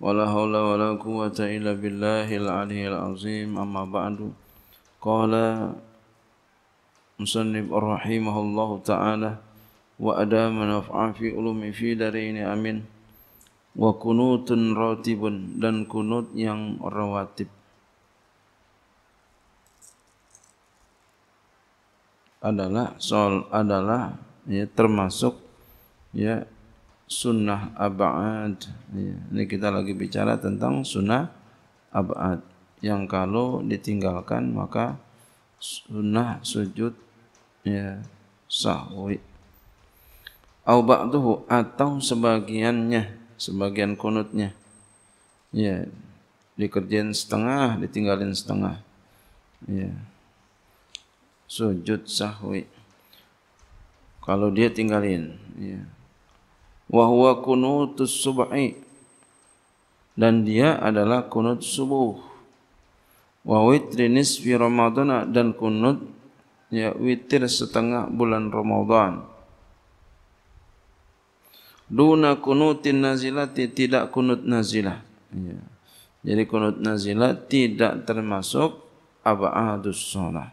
wala haula wala quwata illa billahil aliyil azim amma ba'du qala musannif rahimahullahu ta'ala wa adama naf'a fi ulumi fi darini amin wa kunutun ratibun dan kunut yang rawatib adalah soal adalah ya termasuk ya sunnah abad. Iya, ini kita lagi bicara tentang sunnah abad yang kalau ditinggalkan maka sunnah sujud ya sahwi au ba'duhu atau sebagiannya sebagian kunutnya ya dikerjain setengah ditinggalin setengah ya sujud sahwi kalau dia tinggalin ya wa huwa kunutus subhi dan dia adalah kunut subuh wa witri nisfi ramadana dan kunut ya witir setengah bulan ramadan duna kunutin nazilati tidak kunut nazilah ya. jadi kunut nazilah tidak termasuk aba'adus sholat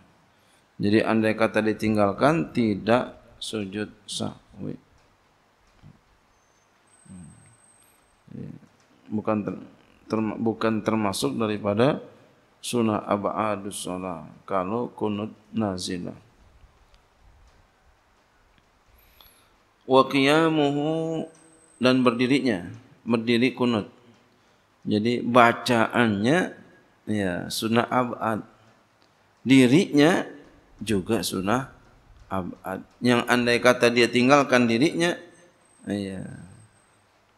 jadi andai kata ditinggalkan tidak sujud sahwi bukan ter, ter, bukan termasuk daripada sunnah abadus sholat kalau kunut nazila wa qiyamuhu dan berdirinya berdiri kunut jadi bacaannya ya sunnah abad dirinya juga sunnah abad yang andai kata dia tinggalkan dirinya ya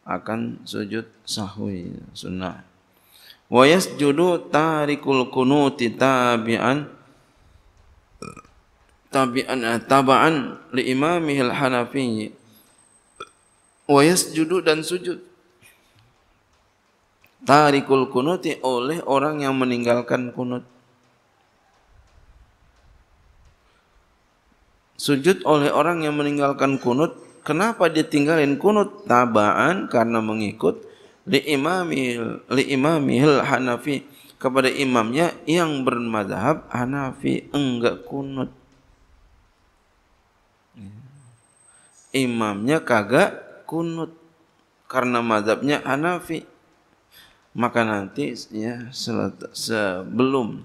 akan sujud sahwi sunnah. Wa yasjudu tarikul kunuti tabi'an tabi'an eh, tabaan li imamihi al-Hanafi. Wa yasjudu dan sujud tarikul kunuti oleh orang yang meninggalkan kunut. Sujud oleh orang yang meninggalkan kunut Kenapa dia tinggalin kunut? Tabaan karena mengikut li imamil li imamil Hanafi kepada imamnya yang bermadhab Hanafi enggak kunut. Imamnya kagak kunut karena madhabnya Hanafi. Maka nanti ya sebelum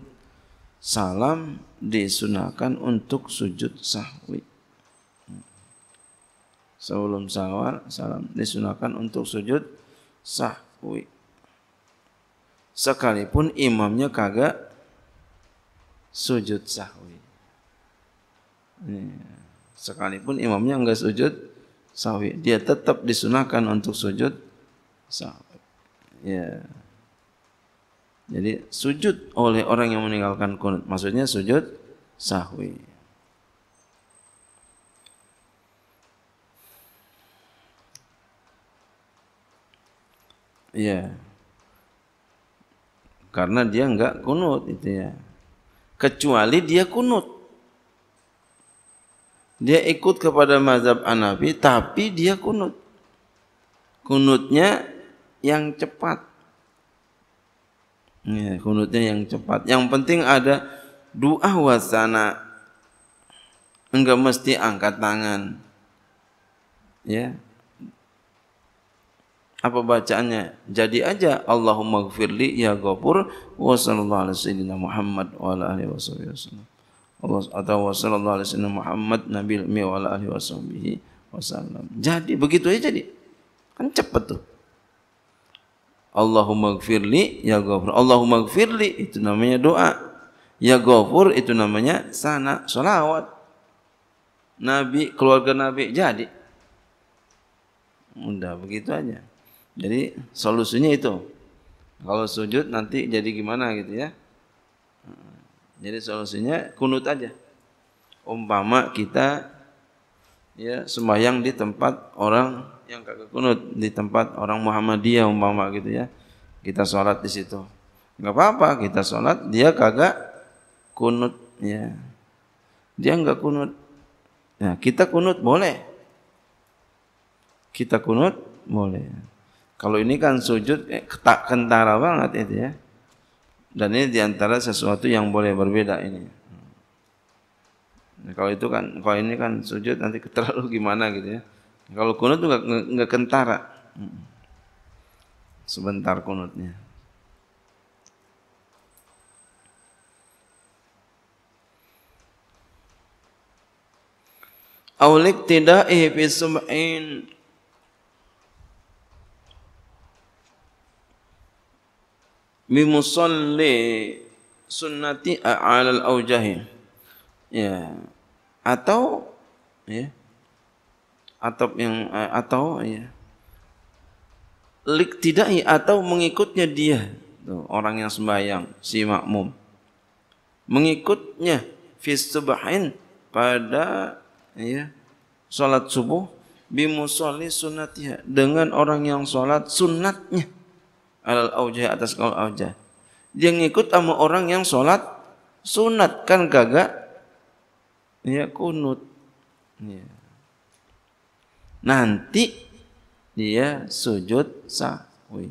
salam disunahkan untuk sujud sahwi sebelum sawar salam disunahkan untuk sujud sahwi sekalipun imamnya kagak sujud sahwi iya. sekalipun imamnya enggak sujud sahwi dia tetap disunahkan untuk sujud sahwi ya jadi sujud oleh orang yang meninggalkan kunut maksudnya sujud sahwi Iya. Karena dia enggak kunut itu ya. Kecuali dia kunut. Dia ikut kepada mazhab Hanafi tapi dia kunut. Kunutnya yang cepat. Ya, kunutnya yang cepat. Yang penting ada doa wasana. Enggak mesti angkat tangan. Ya. apa bacaannya jadi aja Allahumma gfirli ya ghafur wa sallallahu alaihi sayyidina Muhammad wa ala alihi wa sallam Allah atau wa sallallahu alaihi sayyidina Muhammad nabil mi wa ala alihi wa sallam jadi begitu aja jadi kan cepat tuh Allahumma gfirli ya ghafur Allahumma gfirli itu namanya doa ya ghafur itu namanya sana salawat Nabi keluarga Nabi jadi mudah begitu aja Jadi solusinya itu. Kalau sujud nanti jadi gimana gitu ya. Jadi solusinya kunut aja. Umpama kita ya sembahyang di tempat orang yang kagak kunut, di tempat orang Muhammadiyah umpama gitu ya. Kita sholat di situ. Enggak apa-apa kita sholat dia kagak kunut ya. Dia enggak kunut. Nah, kita kunut boleh. Kita kunut boleh. Kalau ini kan sujud eh, tak kentara banget itu ya. Dan ini diantara sesuatu yang boleh berbeda ini. Nah, kalau itu kan, kalau ini kan sujud nanti terlalu gimana gitu ya. Kalau kunut tuh nggak kentara. Sebentar kunutnya. Aulik tidak ihfi sum'in mimusalli sunnati al aujahi ya atau ya atau yang atau ya lik tidak ya. atau mengikutnya dia tuh, orang yang sembahyang si makmum mengikutnya fi subahin pada ya salat subuh bimusalli sunnatiha dengan orang yang salat sunnatnya alal aujah atas kaul aujah dia ngikut sama orang yang sholat sunat kan kagak ya kunut ya. nanti dia sujud sahwi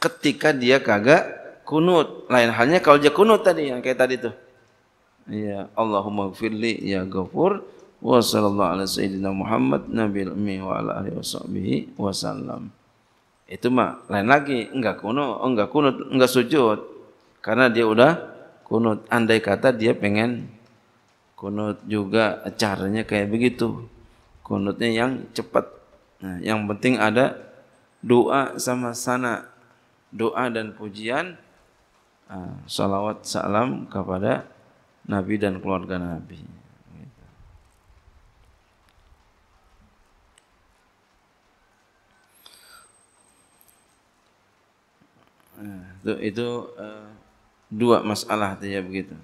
ketika dia kagak kunut lain halnya kalau dia kunut tadi yang kayak tadi tuh iya, ya Allahumma gfirli ya gafur, wa sallallahu ala sayyidina Muhammad nabil ummi wa ala alihi wa sahbihi itu mah lain lagi, enggak kuno, enggak kunut, enggak sujud. Karena dia udah kunut. Andai kata dia pengen kunut juga caranya kayak begitu. Kunutnya yang cepat. Nah, yang penting ada doa sama sana. Doa dan pujian ah, salawat salam kepada Nabi dan keluarga Nabi. Itu, itu eh, dua masalah ya begitu.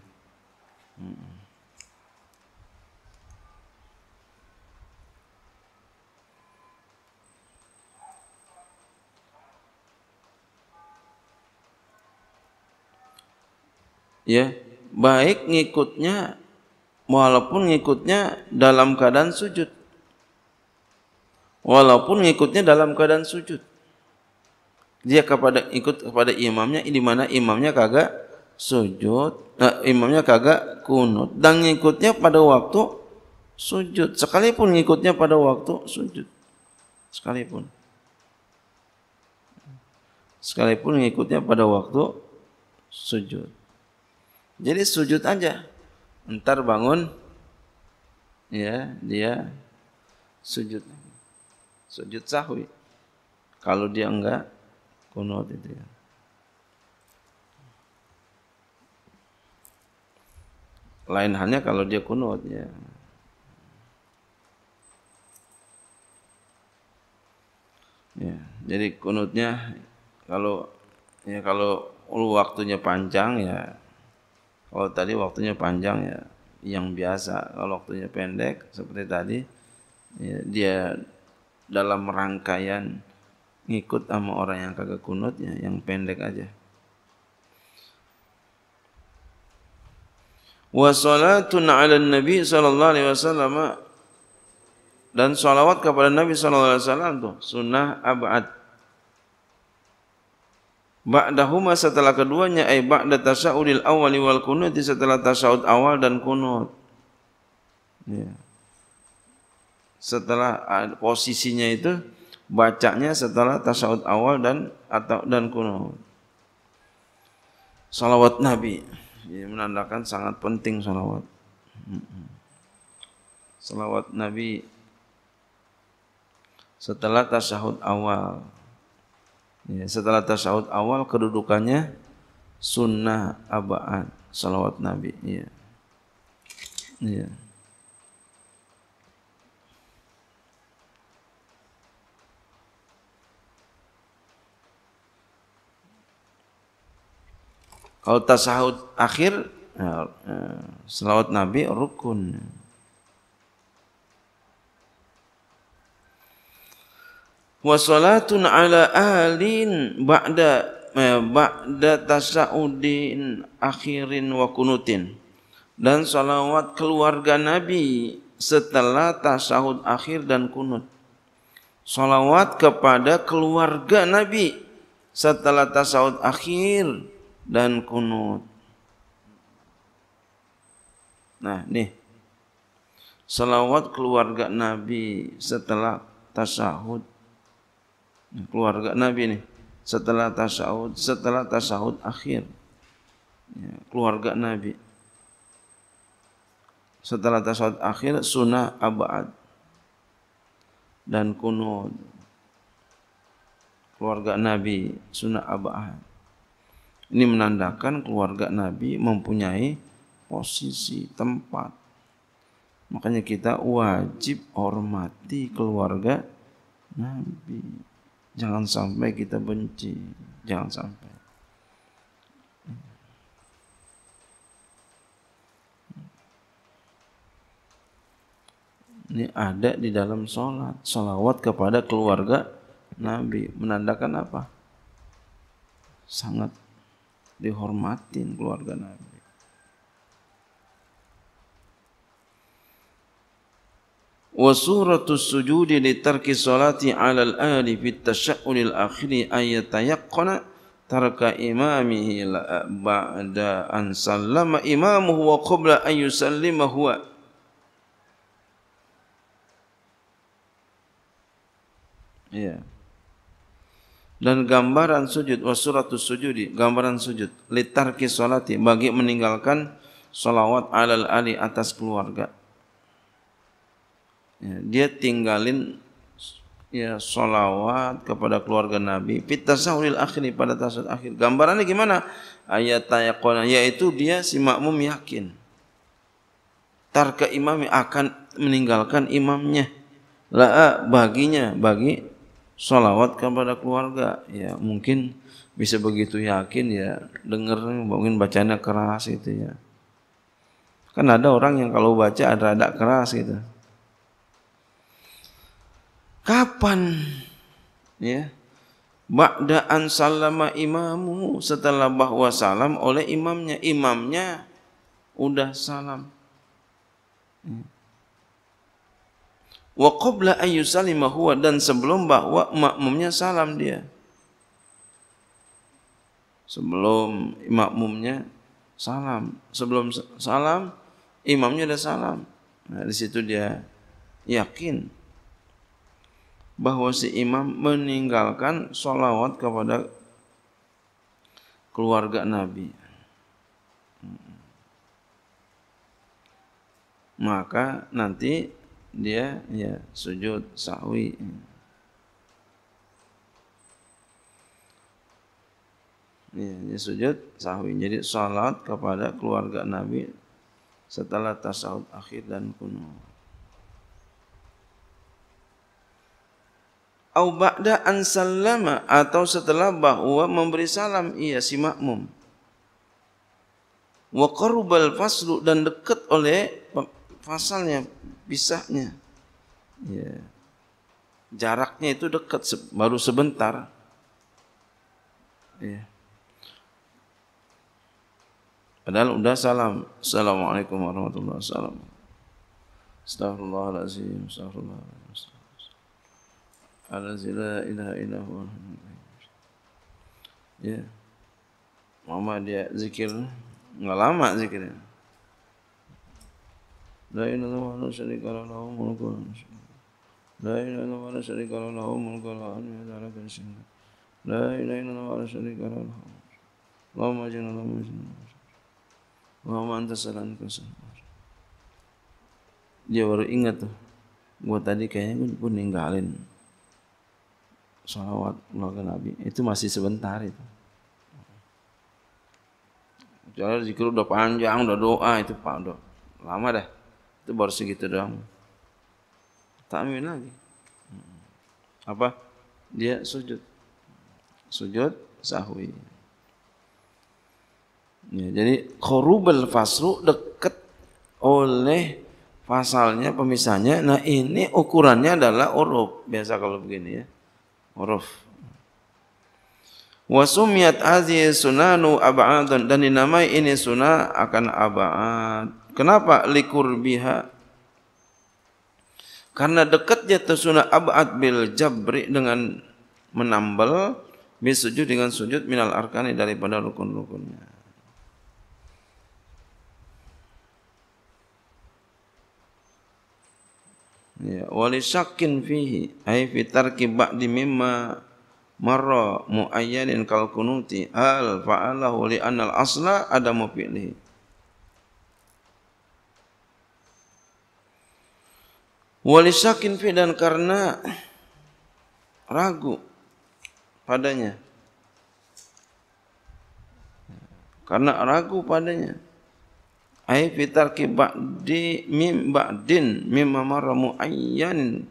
Ya, baik ngikutnya walaupun ngikutnya dalam keadaan sujud. Walaupun ngikutnya dalam keadaan sujud dia kepada ikut kepada imamnya di mana imamnya kagak sujud nah imamnya kagak kunut dan ngikutnya pada waktu sujud sekalipun ngikutnya pada waktu sujud sekalipun sekalipun ngikutnya pada waktu sujud jadi sujud aja ntar bangun ya dia sujud sujud sahwi kalau dia enggak kunut itu ya lain halnya kalau dia kunut ya ya jadi kunutnya kalau ya kalau waktunya panjang ya kalau tadi waktunya panjang ya yang biasa kalau waktunya pendek seperti tadi ya, dia dalam rangkaian ngikut sama orang yang kagak kunutnya, yang pendek aja. Wa salatun ala nabi sallallahu alaihi wasallam dan salawat kepada nabi sallallahu alaihi wasallam tuh sunnah abad. Ba'dahuma setelah keduanya ai ba'da tasaudil awali wal kunut setelah tasaud awal dan kunut. Ya. Setelah ah, posisinya itu bacanya setelah tasawuf awal dan atau dan kuno. Salawat Nabi ini menandakan sangat penting salawat. Salawat Nabi setelah tasawuf awal. Ya, setelah tasawuf awal kedudukannya sunnah abaan salawat Nabi. Ya. Yeah. Kalau tasahud akhir ya, ya, selawat Nabi rukun. Wa salatun ala alin ba'da ya, ba'da tasaudin akhirin wa kunutin dan salawat keluarga Nabi setelah tasahud akhir dan kunut. Salawat kepada keluarga Nabi setelah tasawuf akhir dan kunut. Nah, nih. Salawat keluarga Nabi setelah tasahud. Keluarga Nabi nih setelah tasahud, setelah tasahud akhir. Ya, keluarga Nabi setelah tasawuf akhir sunnah abad dan kunud keluarga Nabi sunnah abad Ini menandakan keluarga Nabi mempunyai posisi tempat. Makanya kita wajib hormati keluarga Nabi. Jangan sampai kita benci, jangan sampai. Ini ada di dalam sholat, sholawat kepada keluarga Nabi menandakan apa? Sangat dihormatin keluarga Nabi. Wa suratu sujudi li tarki salati ala al-ali fi tasya'ul al-akhiri ayyatayaqqana taraka imamihi ba'da an sallama imamuhu wa qabla an yusallima huwa ya. Yeah dan gambaran sujud wasuratu sujudi gambaran sujud litarki salati bagi meninggalkan salawat alal ali atas keluarga ya, dia tinggalin ya salawat kepada keluarga nabi fitasahulil akhir pada tasawuf akhir gambarannya gimana ayat ayat yaitu dia si makmum yakin tarka imami akan meninggalkan imamnya la baginya bagi sholawat kepada keluarga ya mungkin bisa begitu yakin ya dengar mungkin bacanya keras itu ya kan ada orang yang kalau baca ada ada keras gitu kapan ya Ba'da an salama imamu setelah bahwa salam oleh imamnya imamnya udah salam hmm wa qabla an salima huwa dan sebelum bahwa makmumnya salam dia sebelum makmumnya salam sebelum salam imamnya ada salam nah, di situ dia yakin bahwa si imam meninggalkan sholawat kepada keluarga Nabi. Hmm. Maka nanti dia ya sujud sahwi ya dia sujud sahwi jadi salat kepada keluarga nabi setelah tasawuf akhir dan kuno au ba'da an sallama atau setelah bahwa memberi salam ia si makmum wa qarrubal faslu dan dekat oleh fasalnya pisahnya. Ya. Jaraknya itu dekat baru sebentar. Ya. Padahal udah salam. Assalamualaikum warahmatullahi wabarakatuh. Astaghfirullahaladzim. Astaghfirullahaladzim. Alazim Ya. Mama dia zikir nggak lama zikirnya. لا إله إلا الله شريك له له ملك لا إله إلا الله شريك له له ملك لا إله إلا الله شريك لا إله إلا الله شريك له له اللهم أجرنا اللهم أجرنا اللهم أنت سلام كسلام dia baru ingat tuh gua tadi kayaknya gua ninggalin salawat ke Nabi itu masih sebentar itu jalan zikir udah panjang udah doa itu pak udah lama dah Itu baru segitu doang. Ta'min lagi. Apa? Dia sujud. Sujud sahwi. Ya, jadi khurubul faslu deket oleh pasalnya pemisahnya. Nah ini ukurannya adalah uruf. Biasa kalau begini ya. Uruf. Wasumiyat aziz sunanu ab'adun. Dan dinamai ini sunah akan ab'ad. Kenapa likur biha? Karena dekatnya tasuna abad bil jabri dengan menambal bisujud dengan sujud minal arkani daripada rukun-rukunnya. Ya, wali syakin fihi ay fi tarki ba'di mimma marra mu'ayyanin kal kunuti al fa'alahu li anna al asla adamu fi'lihi. Walisakin fi dan karena ragu padanya. Karena ragu padanya. Ai fi tarki ba'di mim ba'din mimma marra ayyan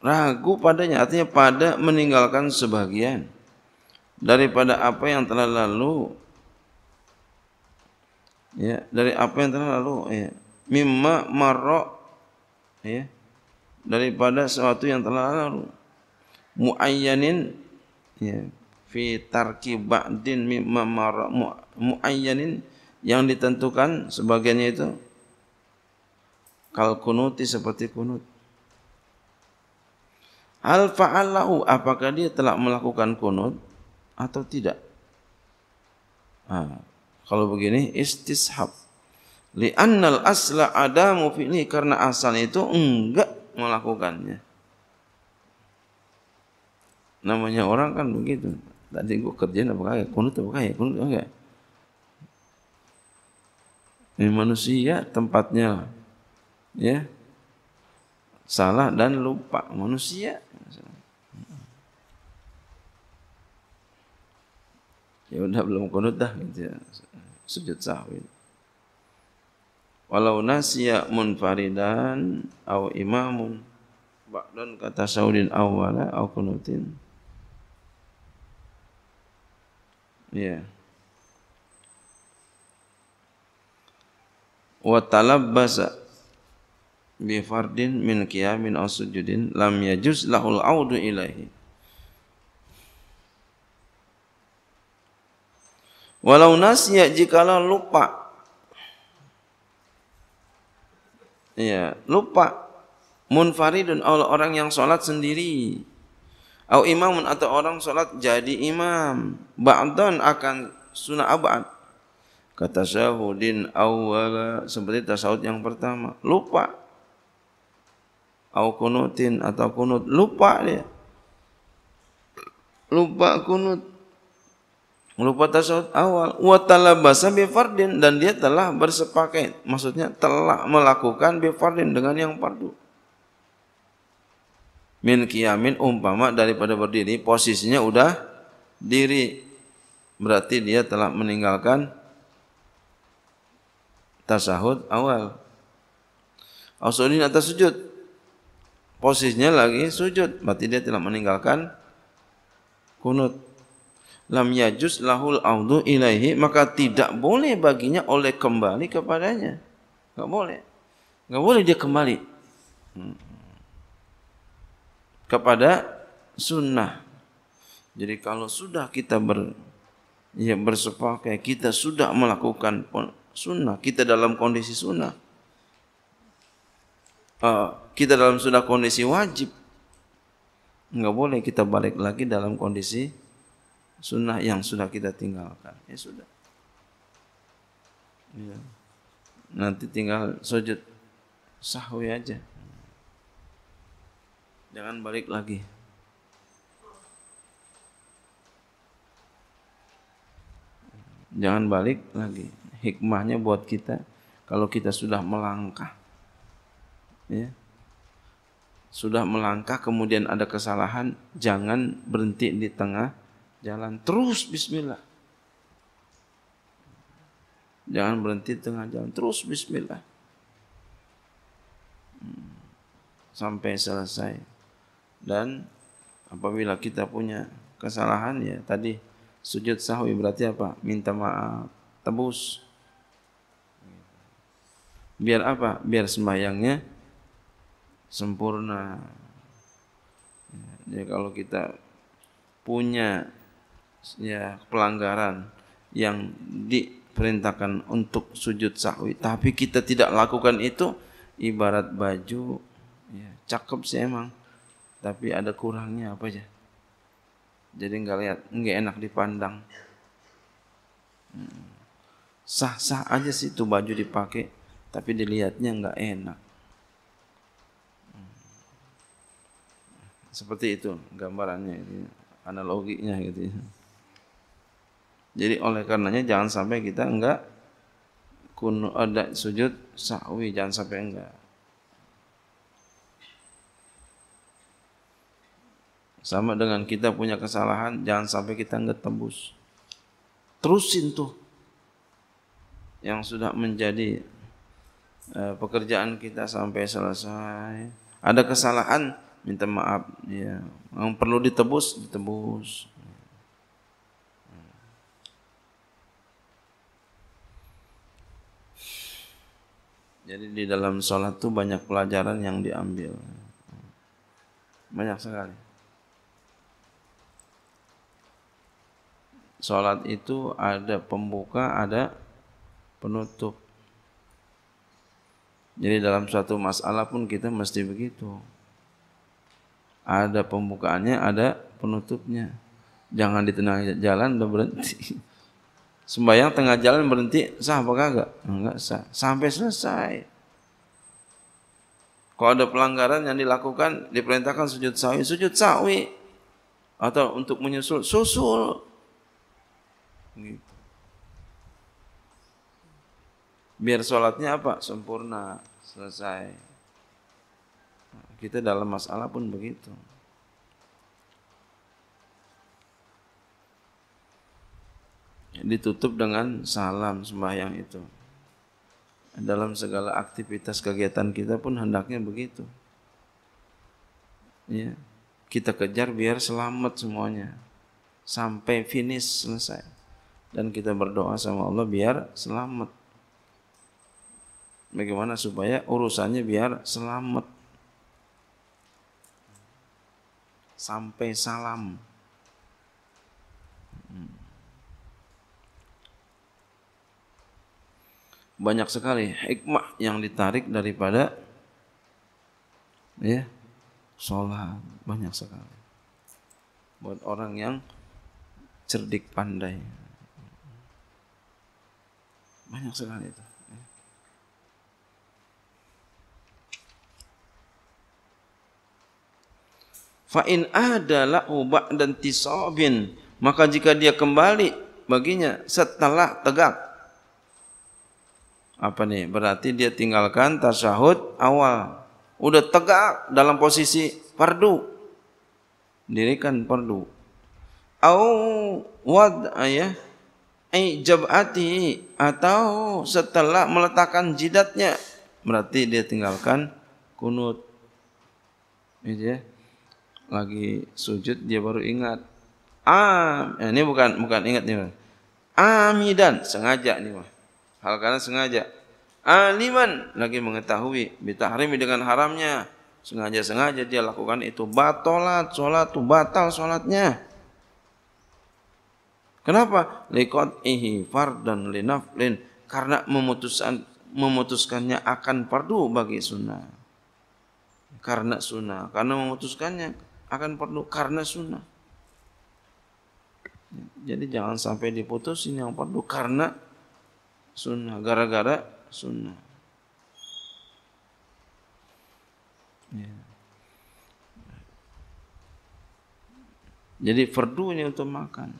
Ragu padanya artinya pada meninggalkan sebagian daripada apa yang telah lalu. Ya, dari apa yang telah lalu ya. Mimma marra ya daripada sesuatu yang telah lalu muayyanin ya fi tarki ba'din mimma muayyanin yang ditentukan sebagiannya itu kal kunuti seperti kunut hal fa'alahu apakah dia telah melakukan kunut atau tidak nah, kalau begini istishab li'annal asla adamu fi'li karena asal itu enggak melakukannya namanya orang kan begitu tadi gua kerjain apa kaya kunut apa kaya kunut apa kaya ini manusia tempatnya lah. ya salah dan lupa manusia ya udah belum kunut dah gitu ya. sujud sahwi gitu. walau nasiya munfaridan au imamun ba'dan kata saudin awala au kunutin ya yeah. wa talabbasa bi fardin min qiyamin aw sujudin lam yajuz lahul audu ilaihi walau nasiya jikalau lupa Ya, lupa munfaridun Allah orang yang salat sendiri. Au imamun atau orang salat jadi imam. Ba'dan akan sunah abad. Kata syahudin awal seperti tasawuf yang pertama. Lupa. Au kunutin atau kunut. Lupa dia. Lupa kunut. Melupa tasawuf awal. Wa talabasa bifardin. Dan dia telah bersepakat Maksudnya telah melakukan bifardin dengan yang fardu. Min kiamin umpama daripada berdiri. Posisinya udah diri. Berarti dia telah meninggalkan tasahud awal. Ausudin atas sujud. Posisinya lagi sujud. Berarti dia telah meninggalkan kunut. lam yajus lahul audu ilaihi maka tidak boleh baginya oleh kembali kepadanya. Tak boleh. Tak boleh dia kembali hmm. kepada sunnah. Jadi kalau sudah kita ber ya bersepakai, kita sudah melakukan sunnah, kita dalam kondisi sunnah. Uh, kita dalam sudah kondisi wajib. Tak boleh kita balik lagi dalam kondisi sunnah yang sudah kita tinggalkan. Ya sudah. Ya. Nanti tinggal sujud sahwi aja. Jangan balik lagi. Jangan balik lagi. Hikmahnya buat kita kalau kita sudah melangkah. Ya sudah melangkah kemudian ada kesalahan, jangan berhenti di tengah Jalan terus bismillah. Jangan berhenti tengah jalan, terus bismillah. Hmm. Sampai selesai. Dan apabila kita punya kesalahan ya tadi sujud sahwi berarti apa? Minta maaf, tebus. Biar apa? Biar sembahyangnya sempurna. Ya, jadi kalau kita punya ya pelanggaran yang diperintahkan untuk sujud sahwi tapi kita tidak lakukan itu ibarat baju ya, cakep sih emang tapi ada kurangnya apa aja jadi nggak lihat nggak enak dipandang hmm. sah sah aja sih itu baju dipakai tapi dilihatnya nggak enak hmm. seperti itu gambarannya ini analoginya gitu ya. Jadi oleh karenanya jangan sampai kita enggak kuno ada eh, sujud sahwi jangan sampai enggak. Sama dengan kita punya kesalahan, jangan sampai kita enggak tembus. Terusin tuh yang sudah menjadi eh, pekerjaan kita sampai selesai. Ada kesalahan, minta maaf. Ya. Yang perlu ditebus, ditebus. Jadi di dalam sholat tuh banyak pelajaran yang diambil. Banyak sekali. Sholat itu ada pembuka, ada penutup. Jadi dalam suatu masalah pun kita mesti begitu. Ada pembukaannya, ada penutupnya. Jangan di tengah jalan udah berhenti sembahyang tengah jalan berhenti sah apa kagak? Enggak sah. Sampai selesai. Kalau ada pelanggaran yang dilakukan diperintahkan sujud sawi, sujud sawi atau untuk menyusul susul. Gitu. Biar sholatnya apa? Sempurna, selesai. Kita dalam masalah pun begitu. ditutup dengan salam sembahyang itu. Dalam segala aktivitas kegiatan kita pun hendaknya begitu. Ya, kita kejar biar selamat semuanya. Sampai finish selesai. Dan kita berdoa sama Allah biar selamat. Bagaimana supaya urusannya biar selamat. Sampai salam banyak sekali hikmah yang ditarik daripada ya sholat banyak sekali buat orang yang cerdik pandai banyak sekali itu ya. Fa'in adalah ubak dan tisobin maka jika dia kembali baginya setelah tegak apa nih berarti dia tinggalkan tasahud awal udah tegak dalam posisi perdu. dirikan fardu au wad ayah ya, ijabati atau setelah meletakkan jidatnya berarti dia tinggalkan kunut ya lagi sujud dia baru ingat ah ini bukan bukan ingat nih amidan sengaja nih hal karena sengaja aliman lagi mengetahui bitahrimi dengan haramnya sengaja-sengaja dia lakukan itu batalat salat tuh batal salatnya kenapa liqad ihi fardan linaflin karena memutuskan memutuskannya akan perdu bagi sunnah karena sunnah karena memutuskannya akan perdu karena sunnah jadi jangan sampai diputusin yang perdu karena sunnah gara-gara sunnah ya. jadi ini untuk makan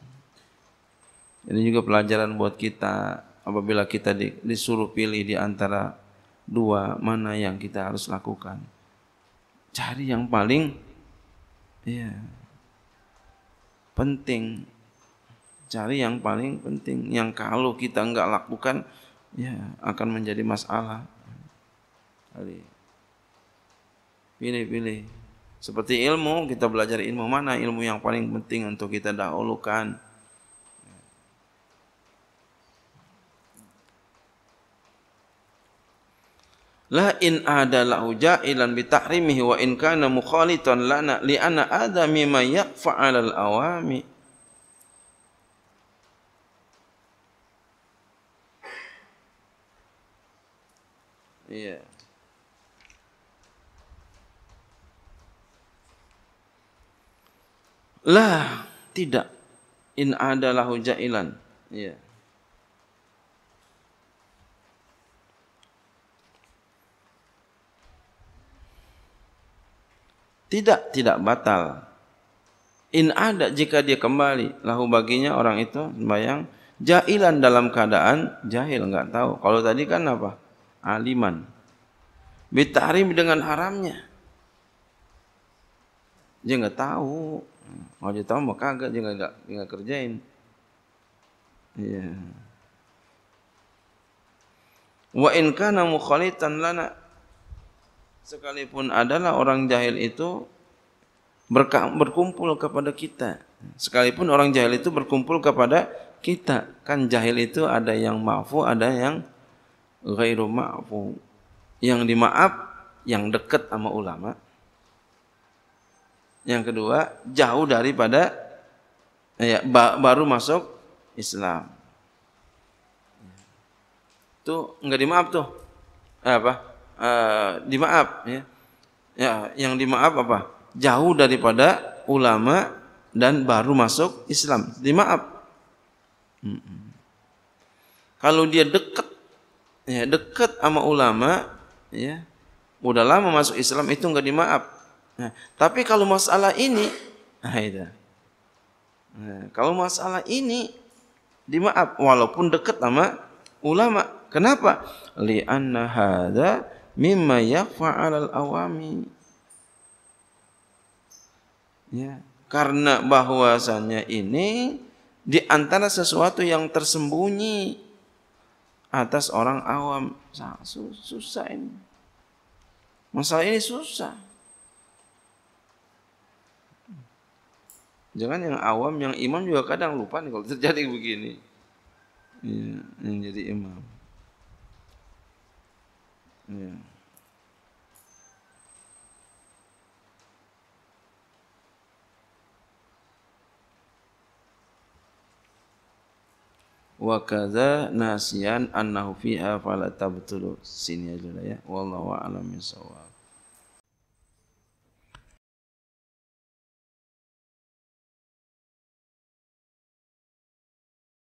ini juga pelajaran buat kita apabila kita disuruh pilih di antara dua mana yang kita harus lakukan cari yang paling ya penting cari yang paling penting yang kalau kita nggak lakukan ya akan menjadi masalah pilih-pilih seperti ilmu kita belajar ilmu mana ilmu yang paling penting untuk kita dahulukan La in ada lahu ja'ilan bitahrimihi wa in kana mukhalitan lana li ana ada mimma yaqfa al awami Iya. Lah, tidak. In adalahu jailan. Iya. Tidak, tidak batal. In ada jika dia kembali, lahu baginya orang itu sembahyang jahilan dalam keadaan jahil nggak tahu. Kalau tadi kan apa? aliman bitahrim dengan haramnya dia nggak tahu kalau dia tahu mah kagak dia nggak nggak kerjain iya wa in kana mukhalitan lana sekalipun adalah orang jahil itu berkumpul kepada kita sekalipun orang jahil itu berkumpul kepada kita kan jahil itu ada yang mafu, ada yang ghairu ma'fu yang dimaaf yang dekat sama ulama yang kedua jauh daripada ya ba baru masuk Islam tuh nggak dimaaf tuh eh, apa e, dimaaf ya ya yang dimaaf apa jauh daripada ulama dan baru masuk Islam dimaaf hmm. kalau dia dekat ya dekat sama ulama ya udah lama masuk Islam itu nggak dimaaf nah, tapi kalau masalah ini nah nah, kalau masalah ini dimaaf walaupun dekat sama ulama kenapa li anna hadza mimma al awami ya karena bahwasannya ini di antara sesuatu yang tersembunyi atas orang awam. Susah ini. Masalah ini susah. Jangan yang awam, yang imam juga kadang lupa nih kalau terjadi begini. Ya, yang jadi imam. Ya. wa kadza nasiyan annahu fiha fala tabtulu sini aja ya wallahu a'lam bissawab